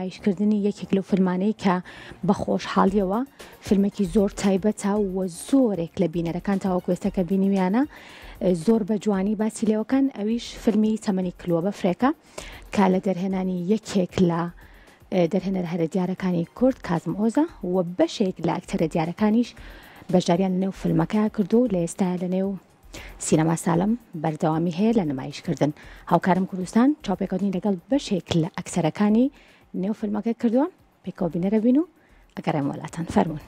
نمایشکردنی یەکێک لەو فلمانەی کە بە خۆشحاڵیەوە فیلمێکی زۆر تایبەتا وە زۆرێک لە بینەرەکان تاوەکوێستەکە بینیویانە زۆر بە جوانی باسی لێوەکەن ئەویش فیلمی تەمەنی کللووە بە فرێکە کا لە دەرهێنانی یەکێک لە دەرهێنەر هەرە دیارەکانی کورد کازم ئۆزە و بەشێک لە ئەکتەرە دیارەکانیش بەشداریان لەنێو فلمەکە کردو لە ئێستا لەنێو سینەما سالم بەردەوامی هەیە لە نمایشکردن هاوکارم کوردستان چاپێکانی لەگەڵ بەشێک لە ئەکسەرەکانی نێو فلمەکە کردووە پێکۆبینەرە بین و ئەگەرم وڵاتان فەرمونون.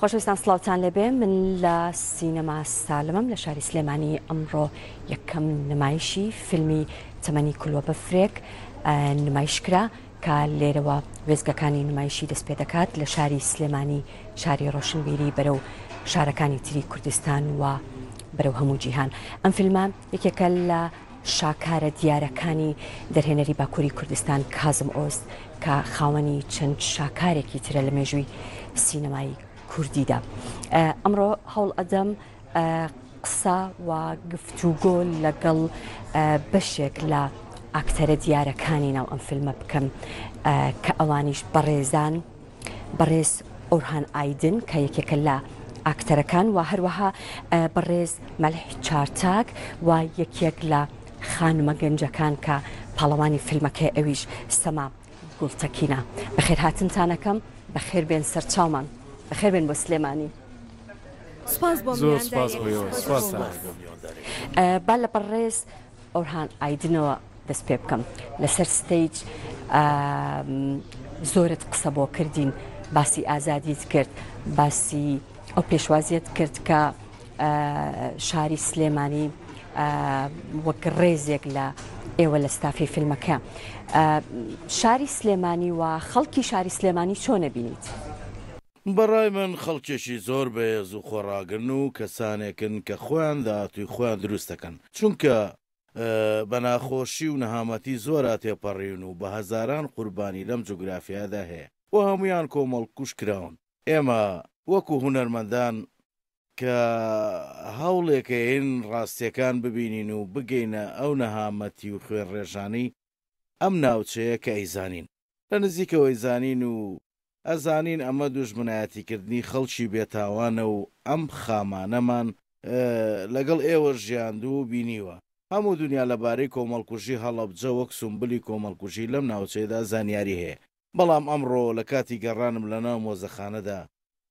خۆشەویستان سلااوان لەبێ من لە سینەما سالمم لە شاری سلێمانی ئەمڕۆ یەکەم نمایشی فیلمی تەمەنی کولوە بەفرێک نمایشکرا کە لێرەوە وێزگەکانی نمایشی دەست پێ دەکات لە شاری سلێمانی شاری ڕۆشنبیری بەرەو شارەکانی تری کوردستان و بەرەو هەموو جیهان ئەم فیلمە یەکێکە لە شاکارە دیارەکانی دەرهێنەری باکووری کوردستان کازم ئۆست کە خاوەنی چەند شاکارێکی ترە لە مێژووی سینەمایی کوردیدا ئەمڕۆ هەوڵ ئەدەم قسە و گفتوگۆل لەگەڵ بەشێک لە ئاکتەرە دیارەکانی ناو ئەم فیلمە بکەم کە ئەوانیش بەڕێزان بەڕێز ئۆرهان ئایدن کە یەکێکە لە ئاکتەرەکان و هەروەها بەڕێز مەلح چارتاک و یەکێک لە خانمە گەنجەکان کە پاڵەوانی فیلمەکە ئەویش سەما گوڵتەکینە بەخێر هاتنتانەکەم بە خێر بێن سەرچاومان بە خێر بێن بۆ سلێمانی. با لە بەڕێز ئۆرهان ئایدنەوە دەست پێ بکەم لەسەر ستیج زۆرت قسە بۆ کردین باسی ئازادیت کرد باسی ئەو پێشوازیت کرد کە شاری سلێمانی وەک ڕێزێک لە ئێوە لە ستافی فیلمەکە شاری سلێمانی و خەڵکی شاری سلێمانی چۆنە بینیت؟ بەڕای من خەڵکێکی زۆر بەهێز و خۆڕاگرن و کەسانێکن کە خۆیان داهاتوی خۆیان دروستەکەن چونکە بەناخۆشی و نەهامەتی زۆرا تێپەڕین و بە هەزاران قوربانی لەم جوگرافیادا هەیە و هەمویان کۆمەڵ کوش کراون ئێمە وەکو هوەرمەندان کە هەوڵێکەین ڕاستیەکان ببینین و بگەینە ئەو نەهامەتی و خوێن ڕێژانی ئەم ناوچەیە کە ئەیزانین لە نزیکەوەی زانین و ئەزانین ئەمە دوژمنایەتیکردنی خەڵکی بێتاوانە و ئەم خامانەمان لەگەڵ ئێوە ژیاندوو بینیوە هەموو دنیا لەبارەی کۆمەڵکوژی هەڵەبجە وەک سومبلی کۆمەڵکوژی لەم ناوچەیەدا زانیاری هەیە بەڵام ئەمڕۆ لە کاتی گەڕانم لە ناو مۆزەخانەدا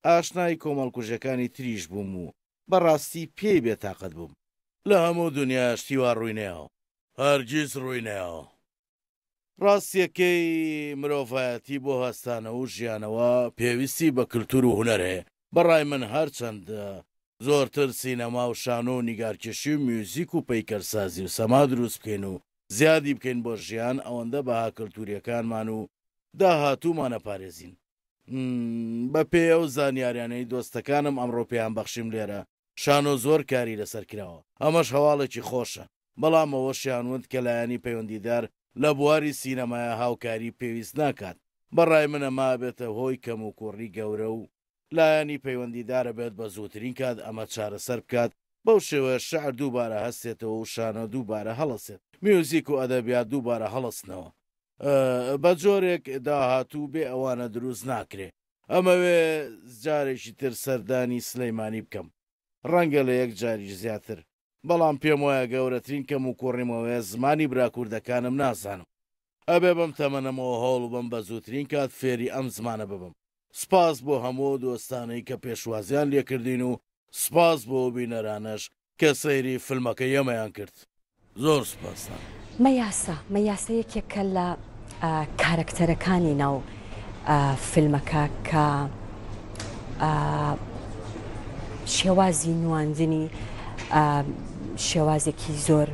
ئاشنای کۆمەڵکوژەکانی تریش بووم و بەڕاستی پێی بێتاقت بووم لە هەموو دنیا شتیوا ڕووینەوە هەرگیز ڕووینەوە ڕاستیەکەی مرۆڤایەتی بۆ هەستانە و ژیانەوە پێویستی بە کللتور و هوەرێ بەڕای من هەرچەند زۆرتر سینەما و شانۆ و نیگارکشی و میوزیک و پەیکەرسازی و سەما دروست بکەین و زیادی بکەین بۆ ژیان ئەوەندە بەها کەلتوریەکانمان و داهاتوومانە پارێزین بە پێ ئەو زانیاریانەی دۆستەکانم ئەمڕۆ پێیان بەخشیم لێرە شانۆ زۆر کاری لەسەرکراوە ئەمەش هەواڵێکی خۆشە بەڵام ئەوە شیانوند کە لایەنی پەیوەندیدار لە بواری سینەمایە هاوکاری پێویست ناکات بەڕای منە ما بێتە هۆی کەم و کوڕی گەورە و لایەنی پەیوەندیدارە بێت بە زووترین کات ئەمە چارەسەر بکات بەو شێوە شعر دووبارە هەستێتەوە و شانە دووبارە هەڵەسێت میوزیک و ئەدەبیات دووبارە هەڵستنەوە بە جۆرێک داهاتوو بێ ئەوانە دروست ناکرێ ئەمەوێ جارێکی تر سەردانی سلەیمانی بکەم ڕەنگە لە یەک جاریش زیاتر بەڵام پێم وایە گەورەترین کەم و کوڕیمەوەی زمانی براکوردەکانم نازانم ئەبێ بەم تەمەنەمەوە هەوڵ بم بە زووترین کات فێری ئەم زمانە ببم سپاس بۆ هەموو دۆستانەی کە پێشوازیان لێکردین و سپاس بۆ بینەرانەش کە سەیری فلمەکە یەمەیان کرد زۆر سپاسان مەیاسا مەیاسە یەکێکە لە کارکتەرەکانی ناو فیلمەکە کە شێوازی نواندنی شێوازێکی زۆر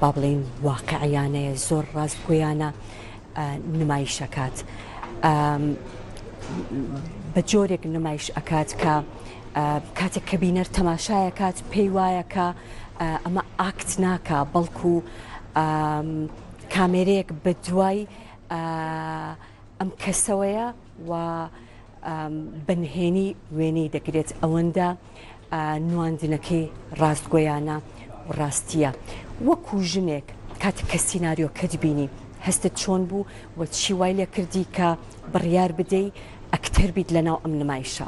با بڵین واقعیانەیە زۆر ڕاستگویانە نمایشەکات. بە جۆرێک نمایش ئەکات کە کاتێک کەبینەر تەماشایە کات پێی وایە کە ئەمە ئاکت ناکە بەڵکو کامێرەیەک بە دوای ئەم کەسەوەیە و بنهێنی وێنەی دەکرێت ئەوەندە نواندنەکەی ڕاستگۆیانە ڕاستیە وەکو ژنێک کات کە سینناریۆ کەدبینی هەستت چۆن بوو و چی وای لە کردی کە بڕیار بدەیت ئەکتەر بیت لەناو ئەم نمایشە.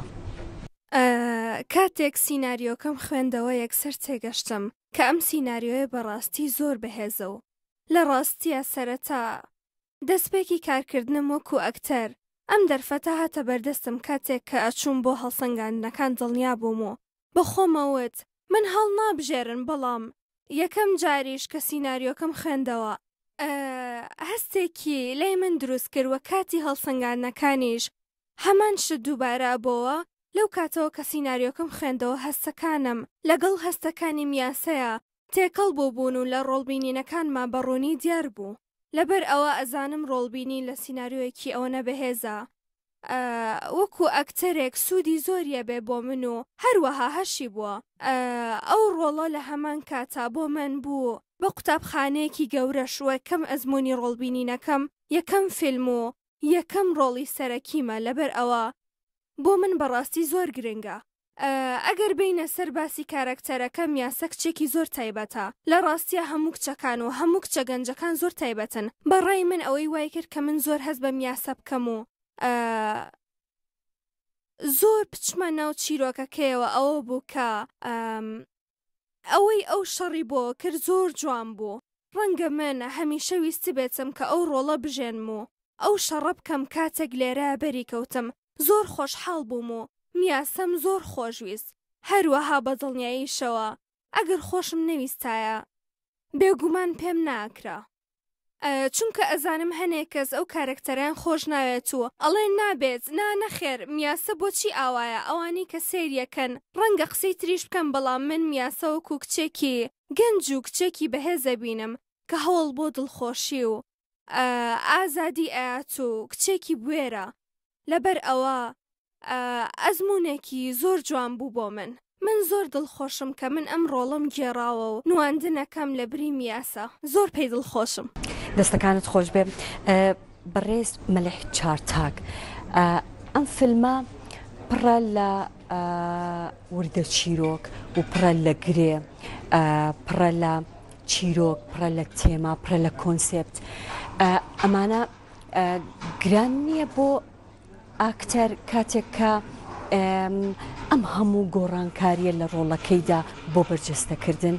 کاتێک سیناریۆکەم خوێندەوە یەکسەر تێگەشتم کە ئەم سیناریۆی بەڕاستی زۆر بەهێزە و لە ڕاستیە سەرەتا دەستپێکی کارکردنم وەکو ئەکتەر ئەم دەرفەتە هاتە بەردەستم کاتێک کە ئەچوم بۆ هەڵسەنگاندنەکان دڵنیا بوومەوە بەخۆمەوت من هەڵ نابژێرن بەڵام یەکەم جاریش کە سیناریۆکەم خوێندەوە هەستێکی لای من دروست کردوە کاتی هەڵسەنگانەکانیش هەمان شت دووبارە بۆەوە لەو کاتەوە کە سینناریۆکم خوێندەوە هەستەکانم لەگەڵ هەستەکانی میاسەیە تێکەڵ بۆ بوون و لە ڕۆڵبینینەکانمان بەڕوونی دیار بوو لەبەر ئەوە ئەزانم ڕۆڵبینی لە سینناریۆیەکی ئەوەنە بەهێزە وەکو ئەکتەرێک سوودی زۆریە بێ بۆ من و هەروەها هەشی بووە ئەو ڕۆڵە لە هەمان کاتا بۆ من بوو بە قوتابخانەیەکی گەورە شووە کەم ئەزمموی ڕۆڵبینینەکەم یەکەم فیلم و یەکەم ڕۆڵی سەرەکیمە لەبەر ئەوە بۆ من بەڕاستی زۆر گرنگە ئەگەر بینە سەر باسی کارکتەرەکەم یاسە کچێکی زۆر تایبەتە لە ڕاستیە هەموو کچەکان و هەموو کچە گەنجەکان زۆر تایبەتن بەڕای من ئەوەی وای کرد کە من زۆر هەست بە میاسە بکەم و زۆر پچمە ناو چیرۆکەکەیەوە ئەوە بوو کە ئەوەی ئەو شەڕی بۆ کرد زۆر جوان بوو ڕەنگە من هەمیشە ویستی بێتم کە ئەو ڕۆڵە بژێنم و ئەو شەڕە بکەم کاتێک لێرە بەریکەوتم زۆر خۆشحاڵ بووم و میاسەم زۆر خۆشویست هەروەها بەدڵنیاییشەوە ئەگەر خۆشم نەویستایە بێگومان پێم ناکرا چونکە ئەزانم هەنێک کەس ئەو کارکتەران خۆش ناوێتوە ئەڵێن نابێت نا نەخێر میاسە بۆچی ئاوایە ئەوانی کە سریەکەن ڕەنگە قسەی تریش بکەم بەڵام من میاسە و کوکچێکی گەنج و کچێکی بەهێزە بینم کە هەوڵ بۆ دڵخۆشی و ئازادی ئاچوو کچێکی بێرە لەبەر ئەوە ئەزمونێکی زۆر جوان بوو بۆ من من زۆر دڵخۆشم کە من ئەم ڕۆڵم گێڕاوە و نواندنەکەم لە بریمی یاسە زۆر پێی دڵخۆشم دەستەکانت خۆش بێ بەڕێز مەلح چارتاک ئەم فیلمە پڕە لە وردە چیرۆک و پڕە لە گرێ پڕە لە چیرۆک پڕە لە تێما پرە لە کۆنسپت. ئەمانە گران نییە بۆ ئاکتەر کاتێککە ئەم هەموو گۆڕانکاریە لە ڕۆڵەکەیدا بۆ بەرجەستەکردن.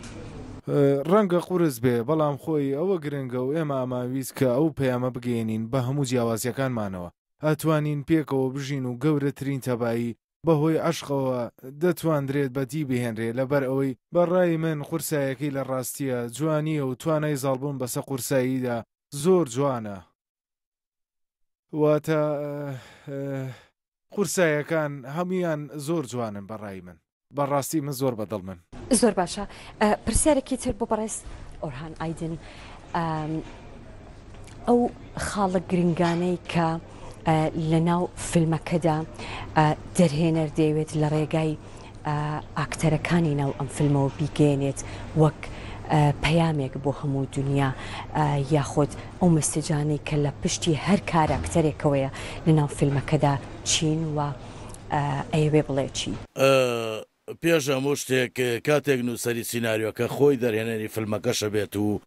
ڕەنگە قورس بێ بەڵام خۆی ئەوە گرنگە و ئێمە ئاماویست کە ئەو پەیامە بگەێنین بە هەموو جیاوازیەکانمانەوە ئەتوانین پێکەوە بژین و گەورەترین تەبایی بەهۆی عشقەوە دەتواندرێت بەدی بهێنرێ لەبەر ئەوەی بەڕای من قورسایەکەی لە ڕاستیە جوانیە و توانای زاڵبوون بەسە قورساییدا زۆر جوانە واتە قورسایەکان هەمویان زۆر جوانن بەڕای من بەڕاستی من زۆر بەدڵ من زۆر باشە پرسیارێکی تر بۆ بەڕێز ئۆرهان ئایدن ئەو خاڵە گرنگانەی کە لە ناو فیلمەکەدا دەرهێنەر دەیەوێت لە ڕێگای ئاکتەرەکانی ناو ئەم فیلمەوە بیگەێنێت وەک پەیامێک بۆ هەموو دنیا یاخود ئەو مەسیجانەی کە لە پشتی هەر کاراکتەرێکەوەیە لەناو فیلمەکەدا چین و ئەیوێ بڵێ چی. پێش ئەمە شتێک کاتێک نووسری سناریۆکە خۆی دەرهێنەری فیلمەکەشە بێت و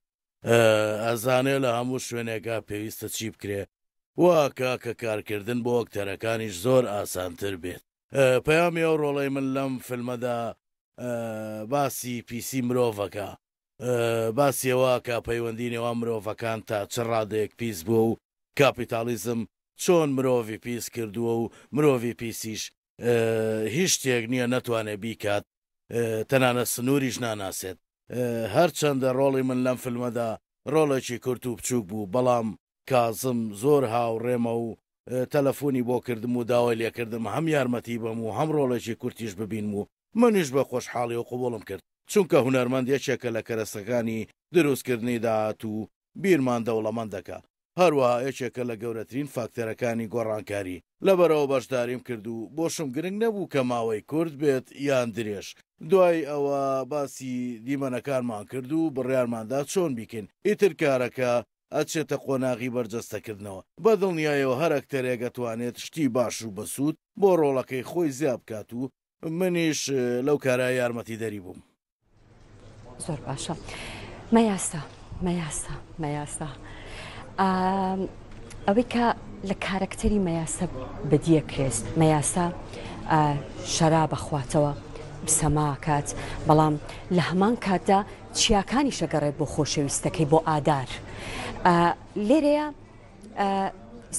ئەزانێ لە هەموو شوێنێکا پێویستە چی بکرێ واکە کە کارکردن بۆ ئۆکتەرەکانیش زۆر ئاسانتر بێت پەیامی ئەو ڕۆڵی من لەم فیلمەدا باسی پیسی مرۆڤەکە باسیەوە کە پەیوەندی نێوان مرۆڤەکان تا چ ڕادێک پیس بووە و کاپیتالیزم چۆن مرۆڤی پیس کردووە و مرۆڤی پیسیش هیچ شتێک نییە نەتوانێت بیکات تەنانە سنووریش ناناسێت هەرچەندە ڕۆڵی من لەم فلمەدا ڕۆڵێکی کورت و بچووک بوو بەڵام کازم زۆر هاوڕێمە و تەلەفۆنی بۆ کردم و داوای لێکردم هەم یارمەتی بەم و هەم ڕۆڵێکی کورتیش ببین و منیش بە خۆشحاڵی و قوبڵم کرد چونکە هوەرمەندێکێکە لە کەرەستەکانی دروستکردنی داهات و بیرمان دەوڵەمەند دەکە هەروە یەکێکە لە گەورەترین فاکتەرەکانی گۆڕانکاری لەبەرەوە بەشداریم کرد و بۆشم گرنگ نەبوو کە ماوەی کورد بێت یان درێژ دوای ئەوە باسی دیمەنەکانمان کرد و بڕیارماندا چۆن بیکەین ئیتر کارەکە ئەچێتە قۆناغی بەرجەستەکردنەوە بە دڵنیایەوە هەرەکتەرێک ئەتوانێت شتی باش و بەسوود بۆ ڕۆڵەکەی خۆی زیاب کات و منیش لەو کارە یارمەتی دەری بووم زۆر باشە مەیاستا مەیاستا مەیاستا ئەوەی کە لە کارکتەری مەیاسە بەدیە کرێست مەیاسا شەرا بەخواتەوە سەماکات بەڵام لە هەمان کاتدا چیاکانی شەگەڕێت بۆ خۆشەویستەکەی بۆ ئادار لێرەیە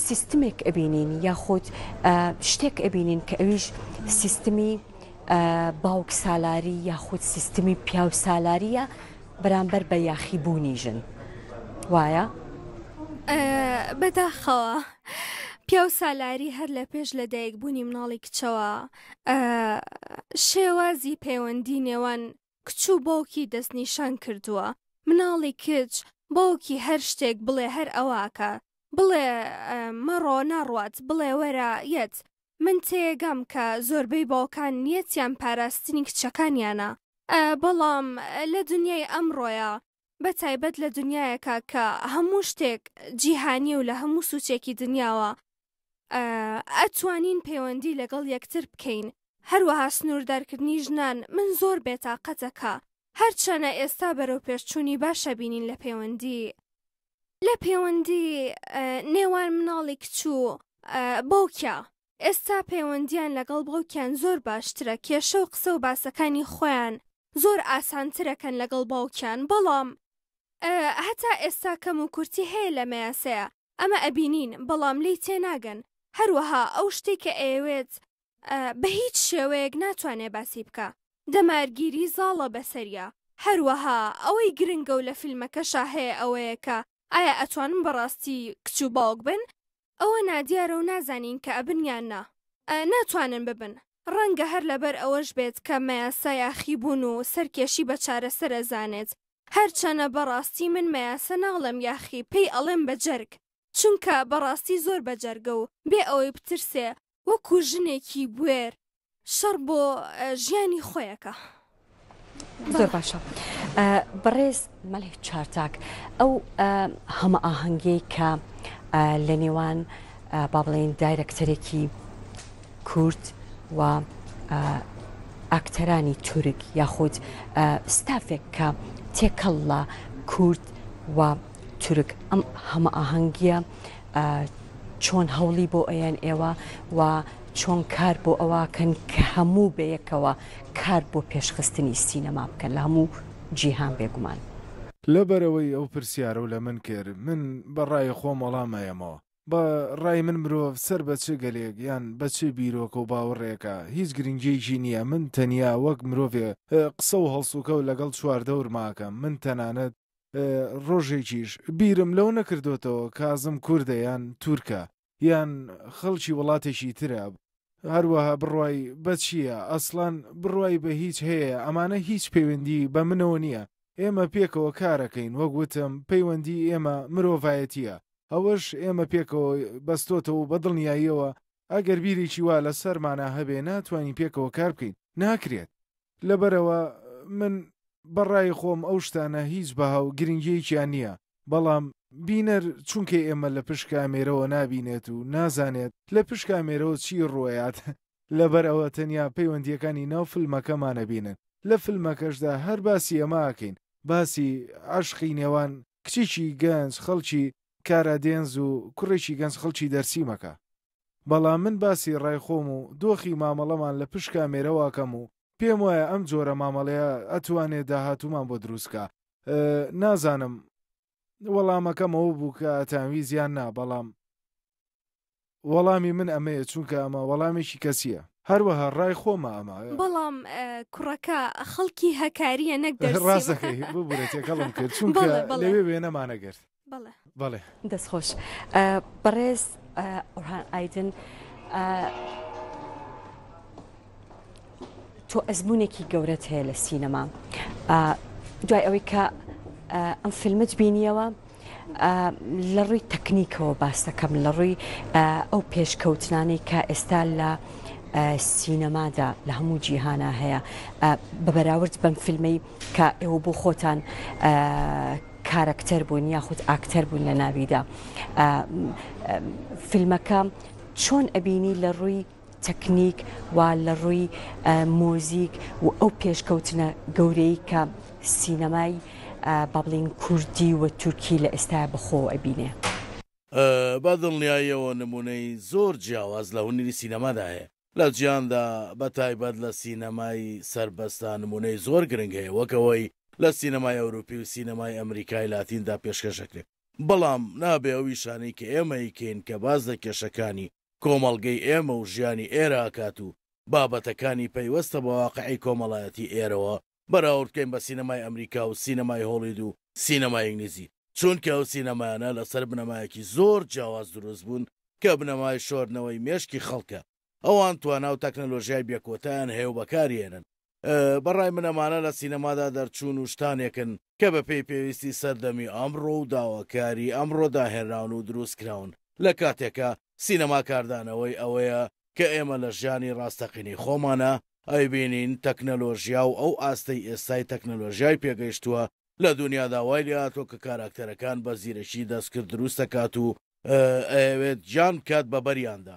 سیستمێک ئەبینین یاخود شتێک ئەبینین کە ئەویش سیستمی باوک سالاری یاخود سیستمی پیا و سالاریە بەرامبەر بە یاخیبوونی ژن وایە؟ بەداخەوە پیا و سالاری هەر لە پێش لە دایکبوونی مناڵی کچەوە شێوازی پەیوەندی نێوان کچوو بۆکی دەستنیشان کردووە مناڵی کچ بۆکی هەر شتێک بڵێ هەر ئەواکە بڵێ مەڕۆ ناڕات بڵێ وەرە یەت من تێگەم کە زۆربەی باوکان نیەتیان پاراستنی کچەکانیانە بەڵام لە دنیای ئەمڕۆیە بە تایبەت لە دنیایەکە کە هەموو شتێک جیهانی و لە هەموو سوچێکی دنیاوە ئەتوانین پەیوەندی لەگەڵ یەکتر بکەین هەروەها سنووردارکردنی ژنان من زۆر بێتاقەتەکە هەرچەنە ئێستا بەرەو پێشچوونی باشە بینین لە پەیوەندی لە پەیوەندی نێوان مناڵی کچوو بۆکیا ئێستا پەیوەندیان لەگەڵ باوکیان زۆر باشترە کێشە و قسە و باسەکانی خۆیان زۆر ئاسانترەکەن لەگەڵ باوکیان بەڵام هەتا ئێستا کەم و کورتی هەیە لە مەیاسەیە ئەمە ئەبینین بەڵام لی تێناگەن هەروەها ئەو شتێک کە ئێوێت بە هیچ شێوەیەک ناتوانێ باسی بکە دەمارگیری زاڵە بەسەریە هەروەها ئەوەی گرنگە و لە فیلمەکەشا هەیە ئەوەیەکە ئایا ئەتوانم بەڕاستی کچ و باوک بن ئەوە نادیارە و نازانین کە ئەبنیان نا ناتوانن ببن ڕەنگە هەر لەبەر ئەوەش بێت کە مەیاسا یاخی بوون و سەرکێشی بە چارەسەرە زانێت هەرچەنە بەڕاستی من مەیاسە ناڵم یاخی پێی ئەڵێم بە جەرگ چونکە بەڕاستی زۆر بەجەرگە و بێ ئەوەی بترسێ وەکو ژنێکی بێر شەڕ بۆ ژیانی خۆیەکە. زۆر باشە بەڕێز مەلێک چارتاک ئەو هەمە ئاهەنگی کە لە نێوان با بڵێن دایرەکتەرێکی کورت و ئاکتەرانی تورک یاخود ستافێک کە تێکەڵە کورت و تورک ئەم هەمە ئاهەنگیە چۆن هەوڵی بۆ ئەیان ئێوە و چۆن کار بۆ ئەوەکەن کە هەموو بەیەکەوە کار بۆ پێشخستنی سینەما بکەن لە هەموو جیهان بێگومان. لە بەرەوەی ئەو پرسیارە و لە من کرد من بەڕای خۆم وەڵامایەمەوە بە ڕای من مرۆڤ سەر بەچە گەلێک یان بەچێ بیرۆکە و باوەڕێکە هیچ گرنگێکی نییە من تەنیا وەک مرۆڤێ قسە و هەڵسوکە و لەگەڵ چواردەور ماکەم من تەنانەت ڕۆژێکیش بیرم لەو نەکردوێتەوە کازم کووردە یان تورکە یان خەڵکی وڵاتێکی ترە هەروەها بڕوای بەچیە ئەسلان بڕوای بە هیچ هەیە ئەمانە هیچ پەیوەندی بە منەوە نییە ئێمە پێکەوە کارەکەین وەگوتم پەیوەندی ئێمە مرۆڤایەتیە ئەوەش ئێمە پێکەوە بەستۆتەوە بە دڵنیاییەوە ئەگەر بیریی وا لە سەرمانە هەبێ ناتوانین پێکەوە کار بکەین ناکرێت لەبەرەوە من بەڕای خۆم ئەو شتانە هیچ بەهاو گرنگەیەکیان نییە بەڵام بینەر چونکە ئێمە لە پشکامێرەوە نبینێت و نازانێت لە پشکامێرەوە چی ڕۆیات لەبەر ئەوە تەنیا پەیوەندیەکانی ناو فلمەکەمانە بینن لە فلمەکەشدا هەر باسی ئەماکەین باسی عشقی نێوان کچێکی گەنج خەڵکی کارە دێنز و کوڕێکی گەنج خەڵکی دەرسی مەکە بەڵام من باسی ڕایخۆم و دۆخی مامەڵەمان لە پشک کامێرەواکەم و پێم وایە ئەم جۆرە مامەڵەیە ئەتوانێت داهاتومان بۆ دروستکە نازانم وەڵامەکەمەوە بوو کە ئەتانوی زیان نا بەڵام وەڵامی من ئەمەیە چونکە ئەمە وەڵامێکی کەسیە هەروەها ڕای خۆمە ئەما بەڵام کوڕەکە خەڵکی هەکاریە نەکدەر ڕاستەکەی ببورێتێکەڵم کرد چون لەوێ وێنەمانەگرت بڵێ دەستخۆش بەڕێز ئۆرهان ئایدن تۆ ئەزمونێکی گەورەت هەیە لە سینەما دوای ئەوەی کە ئەم فیلمت بینیەوە لە ڕووی تەکنیکەوە باس دەکەم لە ڕووی ئەو پێشکەوتنانی کە ئێستا لە سینەمادا لە هەموو جیهانە هەیە بەبراورد بەم فیلمی کە ئێوە بۆ خۆتان کارکتەر بوون یاخود ئاکتەر بوون لە ناویدا فیلمەکە چۆن ئەبینی لە ڕووی تەکنیک وا لە ڕووی مۆزیک و ئەو پێشکەوتنە گەورەی کە سینەمای بابلین کوردی و تورکی لە ئێستا بخۆ ئەبینێ. با دڵنیایەوە نمونەی زۆر جیاواز لە هوەری سینەماداهەیە لە جیاندا بە تایبەت لە سینەمای سربەستان نمونەی زۆر گرنگ هەیە وەکەوەی لە سینەمای ئەوروپی و سینەمای ئەمریکای لاتیندا پێشکەشەکرێت بەڵام نابێ ئەوی شانەی کە ئێمەیکەین کە باز لە کێشەکانی کۆمەڵگەی ئێمە و ژیانی ئێراکات و بابەتەکانی پەیوەستە بە واقعی کۆمەڵایەتی ئێرەوە بەراوردکەین بە سینەمای ئەمریکا و سینەمای هۆڵید و سینەمای ئینگلیزی چونکە ئەو سینەمایانە لەسەر بنەمایەکی زۆر جیاواز دروست بوون کە بنەمای شۆرنەوەی مێشکی خەڵکە ئەوان تواناو تەکنەلۆژیای بێکۆتیان هێو بەکارێنن بەڕای منەمانە لە سینەمادا دەرچوون و شتانێکن کە بە پێی پێویستی سەردەمی ئەمڕۆ و داواکاری ئەمڕۆداهێنراون و دروستکراون لە کاتێکە سینەما کاردانەوەی ئەوەیە کە ئێمە لە ژیانی ڕاستەقینی خۆمانە ئەیبینین تەکنەلۆژیا و ئەو ئاستەی ئێستای تەکنەلۆژیای پێگەیشتووە لە دنیا داوای لاتۆ کە کاراکتەرەکان بە زیرەشی دەستکرد دروستەکات و ئەوێت جان کات بە بەریاندا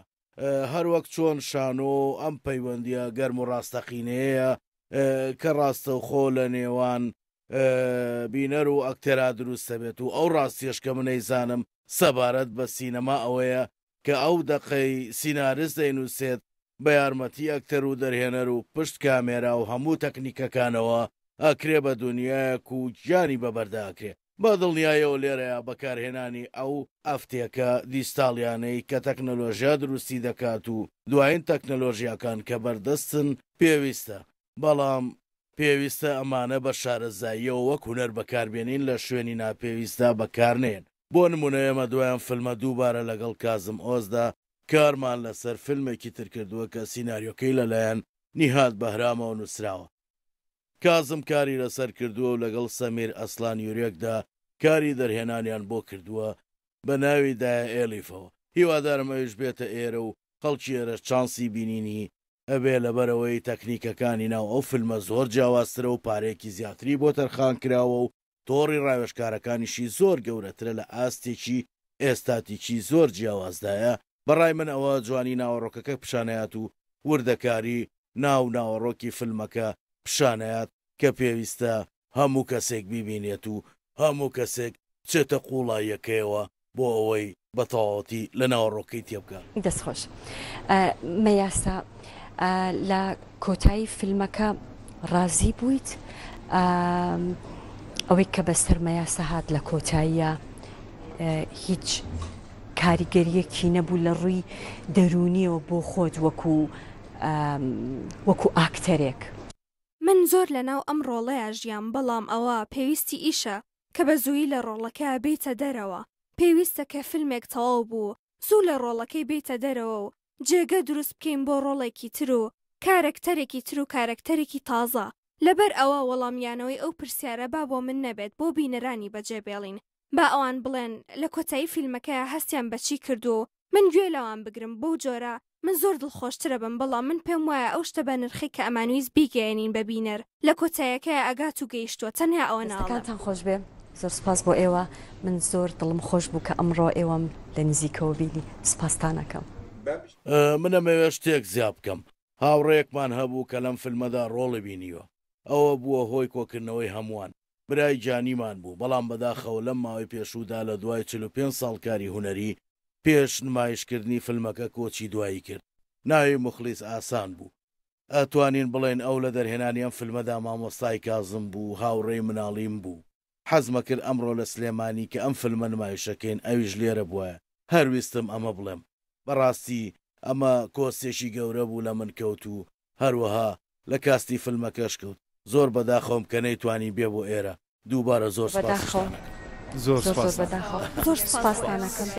هەر وەک چۆن شانۆ ئەم پەیوەندیە گەرم و ڕاستەقینەیە کە ڕاستە و خۆ لە نێوان بینەر و ئەکتێرا دروستە بێت و ئەو ڕاستیش کە منەیزانم سەبارەت بە سینەما ئەوەیە کە ئەو دەقەی سینارز دەینووسێت بە یارمەتی ئەکتەر و دەرهێنەر و پشت کامێرا و هەموو تەکنیکەکانەوە ئەکرێ بە دنیایەک و گیانی بەبەرداکرێ بە دڵنیایەوە لێرەیە بەکارهێنانی ئەو ئەفتێکە دیستاڵیانەی کە تەکنەلۆژیا دروستی دەکات و دوایین تەکنەلۆژیاکان کە بەردەستن پێویستە بەڵام پێویستە ئەمانە بە شارەزاییەوە وەک هوەر بەکاربیێنین لە شوێنی ناپێویستا بەکارنێن بۆ نمونەیەمە دوایان فلمە دووبارە لەگەڵ کازم ئۆزدا کارمان لەسەر فیلمێکی تر کردووە کە سینناریۆکەی لەلایەن نیهات بەهرامەوە نووسراوە کازم کاری لەسەر کردووە و لەگەڵ سەمیر ئەسلان یورێکدا کاری دەرهێنانیان بۆ کردووە بە ناوی دایە ئێلیفەوە هیوادارم ئەوش بێتە ئێرە و خەڵکی ئێرە چانسی بینینی ئەبێ لەبەرەوەی تەکنیکەکانی ناو ئەو فلمە زۆر جیاوازترە و پارێکی زیاتری بۆ تەرخان کراوە و تۆڕی ڕاوێشکارەکانیشی زۆر گەورەترە لە ئاستێکی ئێستاتیکی زۆر جیاوازدایە بەڕای من ئەوە جوانی ناوەڕۆکەکە پیشانەات و وردەکاری ناو ناوەڕۆکی فلمەکە پیشانەات کە پێویستە هەموو کەسێک بیبینێت و هەموو کەسێک چێتە قوڵایەکەیەوە بۆ ئەوەی بەتەواوەتی لە ناوەڕۆکەی تێبکە دەستخۆش مەیاسا لە کۆتایی فیلمەکە ڕازی بوویت ئەوەی کە بەستەر مەیاسە هاات لە کۆتاییە هیچ کاریگەریەکی نەبوو لە ڕووی دەرونیەوە بۆ خۆت وەکو وەکو ئاکتەرێک من زۆر لەناو ئەم ڕۆڵەیە ژیان بەڵام ئەوە پێویستی ئیشە کە بە زووی لە ڕۆڵەکە بیتە دەرەوە پێویستە کە فیلمێک تەواو بوو زوو لە ڕۆڵەکەی بیتە دەرەوە و جێگە دروست بکەین بۆ ڕۆڵێکی تر و کارکتەرێکی تر و کارکتەرێکی تازە لەبەر ئەوە وەڵامیانەوەی ئەو پرسیارە با بۆ من نەبێت بۆ بینەرانی بەجێبێڵین با ئەوان بڵێن لە کۆتایی فیلمەکە هەستیان بەچی کردو من گوێ لەوان بگرم بەو جۆرە من زۆر دڵخۆشترە بم بەڵام من پێم وایە ئەو شتە بە نرخی کە ئەمانویست بیگەێنین ببینەر لە کۆتایەکە ئەگات و گەیشتوە تەنیا ئەوە ناڵەکانتان خۆش بێ زۆر سپاس بۆ ئێوە من زۆر دڵم خۆش بوو کە ئەمڕۆ ئێوەم لە نزیکەوە بینی سپاسستانەکەم منە مەوێ شتێک زیاب بکەم هاوڕێکمان هەبوو کە لەم فلمەدا ڕۆڵی بینیوە ئەوە بووە هۆی کۆکردنەوەی هەمووان برای جانیمان بوو بەڵام بەداخەو لەم ماوەی پێشودا لە دوای 45 ساڵکاری هوەری پێش نمایشکردنی فلمەکە کۆچی دوایی کرد ناوی مخلیس ئاسان بوو ئەتوانین بڵێن ئەو لە دەرهێنانیان فلمەدا مامۆستای کازم بوو هاوڕێی مناڵیم بوو حەزمە کرد ئەمڕۆ لە سلێمانی کە ئەم فلمە نمایشەکەین ئەویش لێرە بووە هەرویستم ئەمە بڵێم بەڕاستی ئەمە کۆسێکی گەورە بوو لە من کەوت و هەروەها لە کاستی فلمەکەش کەوت زۆر بەداخۆم کە نەیتوانی بێ بۆ ئێرە دووبارە زۆر زۆر زۆر سپاسانەکەم